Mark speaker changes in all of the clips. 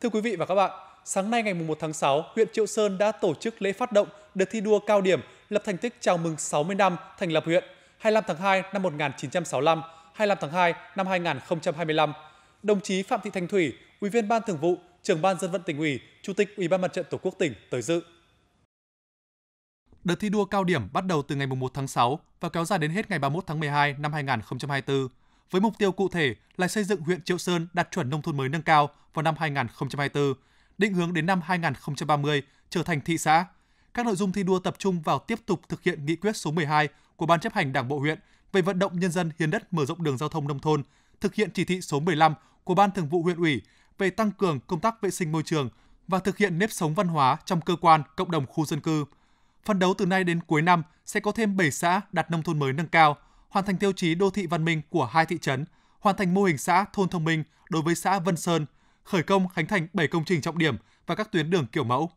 Speaker 1: Thưa quý vị và các bạn, sáng nay ngày 1 tháng 6, huyện Triệu Sơn đã tổ chức lễ phát động đợt thi đua cao điểm lập thành tích chào mừng 60 năm thành lập huyện 25 tháng 2 năm 1965, 25 tháng 2 năm 2025. Đồng chí Phạm Thị Thanh Thủy, Ủy viên Ban Thường vụ, Trưởng ban Dân vận tỉnh ủy, Chủ tịch Ủy ban Mặt trận Tổ quốc tỉnh tới dự. Đợt thi đua cao điểm bắt đầu từ ngày 1 tháng 6 và kéo dài đến hết ngày 31 tháng 12 năm 2024 với mục tiêu cụ thể là xây dựng huyện Triệu Sơn đạt chuẩn nông thôn mới nâng cao vào năm 2024, định hướng đến năm 2030 trở thành thị xã. Các nội dung thi đua tập trung vào tiếp tục thực hiện nghị quyết số 12 của Ban chấp hành Đảng bộ huyện về vận động nhân dân hiến đất mở rộng đường giao thông nông thôn, thực hiện chỉ thị số 15 của Ban Thường vụ huyện ủy về tăng cường công tác vệ sinh môi trường và thực hiện nếp sống văn hóa trong cơ quan, cộng đồng khu dân cư. Phấn đấu từ nay đến cuối năm sẽ có thêm 7 xã đạt nông thôn mới nâng cao – hoàn thành tiêu chí đô thị văn minh của hai thị trấn, hoàn thành mô hình xã thôn thông minh đối với xã Vân Sơn, khởi công khánh thành 7 công trình trọng điểm và các tuyến đường kiểu mẫu.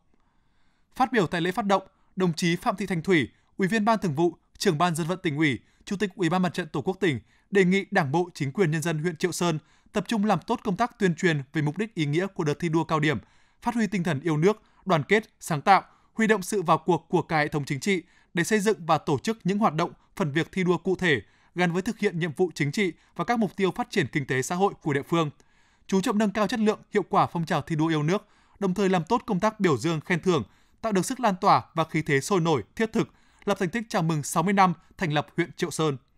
Speaker 1: Phát biểu tại lễ phát động, đồng chí Phạm Thị Thanh Thủy, Ủy viên Ban Thường vụ, Trưởng ban Dân vận tỉnh ủy, Chủ tịch Ủy ban Mặt trận Tổ quốc tỉnh đề nghị Đảng bộ, chính quyền nhân dân huyện Triệu Sơn tập trung làm tốt công tác tuyên truyền về mục đích ý nghĩa của đợt thi đua cao điểm, phát huy tinh thần yêu nước, đoàn kết, sáng tạo, huy động sự vào cuộc của cả hệ thống chính trị để xây dựng và tổ chức những hoạt động phần việc thi đua cụ thể gắn với thực hiện nhiệm vụ chính trị và các mục tiêu phát triển kinh tế xã hội của địa phương. Chú trọng nâng cao chất lượng, hiệu quả phong trào thi đua yêu nước, đồng thời làm tốt công tác biểu dương khen thưởng, tạo được sức lan tỏa và khí thế sôi nổi, thiết thực, lập thành tích chào mừng 60 năm thành lập huyện Triệu Sơn.